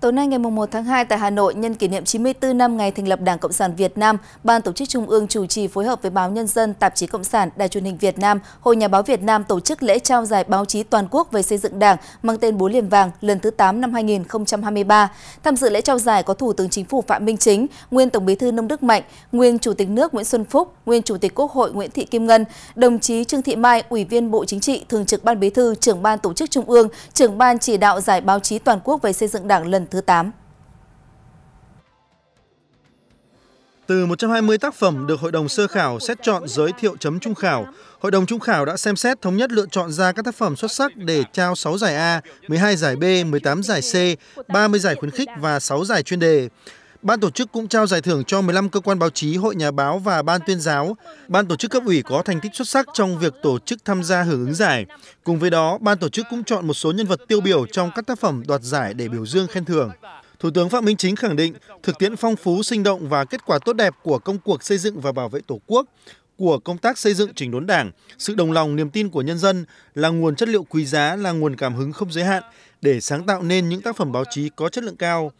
Tối nay ngày 1 tháng 2 tại Hà Nội, nhân kỷ niệm 94 năm ngày thành lập Đảng Cộng sản Việt Nam, Ban Tổ chức Trung ương chủ trì phối hợp với Báo Nhân dân, Tạp chí Cộng sản, Đài truyền hình Việt Nam, Hội Nhà báo Việt Nam tổ chức lễ trao giải báo chí toàn quốc về xây dựng Đảng mang tên Búa Liềm Vàng lần thứ 8 năm 2023. Tham dự lễ trao giải có Thủ tướng Chính phủ Phạm Minh Chính, nguyên Tổng Bí thư Nông Đức Mạnh, nguyên Chủ tịch nước Nguyễn Xuân Phúc, nguyên Chủ tịch Quốc hội Nguyễn Thị Kim Ngân, đồng chí Trương Thị Mai, Ủy viên Bộ Chính trị, Thường trực Ban Bí thư, Trưởng ban Tổ chức Trung ương, Trưởng ban chỉ đạo giải báo chí toàn quốc về xây dựng Đảng lần thứ 8. Từ 120 tác phẩm được Hội đồng sơ khảo xét chọn giới thiệu chấm trung khảo, Hội đồng trung khảo đã xem xét thống nhất lựa chọn ra các tác phẩm xuất sắc để trao 6 giải A, 12 giải B, 18 giải C, 30 giải khuyến khích và 6 giải chuyên đề. Ban tổ chức cũng trao giải thưởng cho 15 cơ quan báo chí, hội nhà báo và ban tuyên giáo. Ban tổ chức cấp ủy có thành tích xuất sắc trong việc tổ chức tham gia hưởng ứng giải. Cùng với đó, ban tổ chức cũng chọn một số nhân vật tiêu biểu trong các tác phẩm đoạt giải để biểu dương khen thưởng. Thủ tướng Phạm Minh Chính khẳng định thực tiễn phong phú, sinh động và kết quả tốt đẹp của công cuộc xây dựng và bảo vệ Tổ quốc, của công tác xây dựng chỉnh đốn Đảng, sự đồng lòng niềm tin của nhân dân là nguồn chất liệu quý giá, là nguồn cảm hứng không giới hạn để sáng tạo nên những tác phẩm báo chí có chất lượng cao.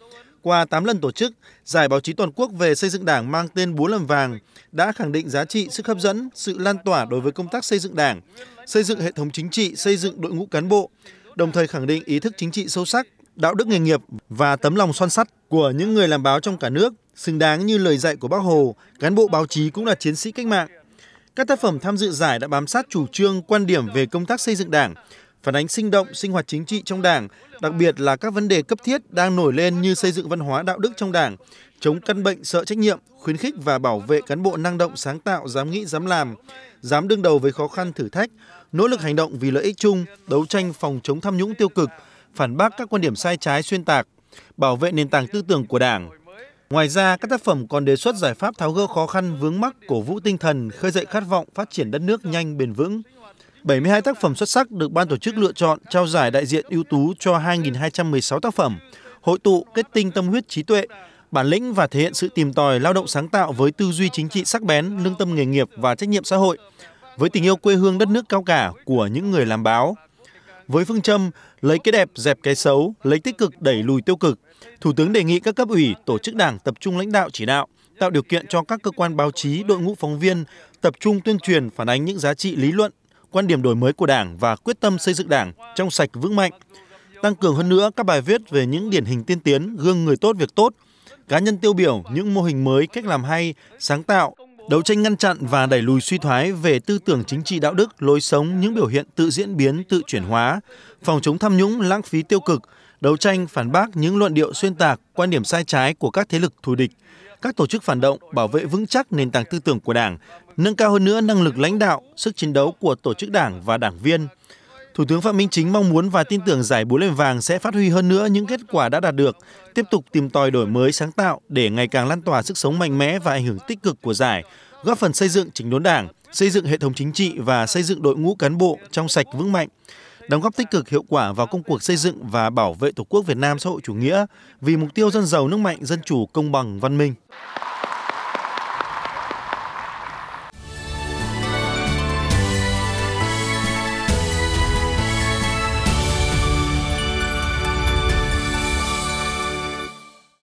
Qua 8 lần tổ chức, Giải báo chí toàn quốc về xây dựng đảng mang tên Búa Lầm Vàng đã khẳng định giá trị, sức hấp dẫn, sự lan tỏa đối với công tác xây dựng đảng, xây dựng hệ thống chính trị, xây dựng đội ngũ cán bộ, đồng thời khẳng định ý thức chính trị sâu sắc, đạo đức nghề nghiệp và tấm lòng son sắt của những người làm báo trong cả nước, xứng đáng như lời dạy của Bác Hồ, cán bộ báo chí cũng là chiến sĩ cách mạng. Các tác phẩm tham dự giải đã bám sát chủ trương, quan điểm về công tác xây dựng đảng, phản ánh sinh động sinh hoạt chính trị trong Đảng, đặc biệt là các vấn đề cấp thiết đang nổi lên như xây dựng văn hóa đạo đức trong Đảng, chống căn bệnh sợ trách nhiệm, khuyến khích và bảo vệ cán bộ năng động sáng tạo, dám nghĩ dám làm, dám đương đầu với khó khăn thử thách, nỗ lực hành động vì lợi ích chung, đấu tranh phòng chống tham nhũng tiêu cực, phản bác các quan điểm sai trái xuyên tạc, bảo vệ nền tảng tư tưởng của Đảng. Ngoài ra, các tác phẩm còn đề xuất giải pháp tháo gỡ khó khăn vướng mắc, cổ vũ tinh thần, khơi dậy khát vọng phát triển đất nước nhanh bền vững. 72 tác phẩm xuất sắc được ban tổ chức lựa chọn trao giải đại diện ưu tú cho 2.216 tác phẩm, hội tụ kết tinh tâm huyết trí tuệ, bản lĩnh và thể hiện sự tìm tòi lao động sáng tạo với tư duy chính trị sắc bén, lương tâm nghề nghiệp và trách nhiệm xã hội, với tình yêu quê hương đất nước cao cả của những người làm báo. Với phương châm lấy cái đẹp dẹp cái xấu, lấy tích cực đẩy lùi tiêu cực, Thủ tướng đề nghị các cấp ủy, tổ chức đảng tập trung lãnh đạo chỉ đạo, tạo điều kiện cho các cơ quan báo chí, đội ngũ phóng viên tập trung tuyên truyền phản ánh những giá trị lý luận, quan điểm đổi mới của Đảng và quyết tâm xây dựng Đảng trong sạch vững mạnh. Tăng cường hơn nữa các bài viết về những điển hình tiên tiến, gương người tốt việc tốt, cá nhân tiêu biểu, những mô hình mới, cách làm hay, sáng tạo, đấu tranh ngăn chặn và đẩy lùi suy thoái về tư tưởng chính trị đạo đức, lối sống, những biểu hiện tự diễn biến, tự chuyển hóa, phòng chống tham nhũng, lãng phí tiêu cực, đấu tranh phản bác những luận điệu xuyên tạc, quan điểm sai trái của các thế lực thù địch, các tổ chức phản động bảo vệ vững chắc nền tảng tư tưởng của Đảng, nâng cao hơn nữa năng lực lãnh đạo, sức chiến đấu của tổ chức Đảng và đảng viên. Thủ tướng Phạm Minh Chính mong muốn và tin tưởng giải búa liềm vàng sẽ phát huy hơn nữa những kết quả đã đạt được, tiếp tục tìm tòi đổi mới sáng tạo để ngày càng lan tỏa sức sống mạnh mẽ và ảnh hưởng tích cực của giải, góp phần xây dựng chỉnh đốn Đảng, xây dựng hệ thống chính trị và xây dựng đội ngũ cán bộ trong sạch vững mạnh đóng góp tích cực hiệu quả vào công cuộc xây dựng và bảo vệ Tổ quốc Việt Nam xã hội chủ nghĩa vì mục tiêu dân giàu nước mạnh, dân chủ, công bằng, văn minh.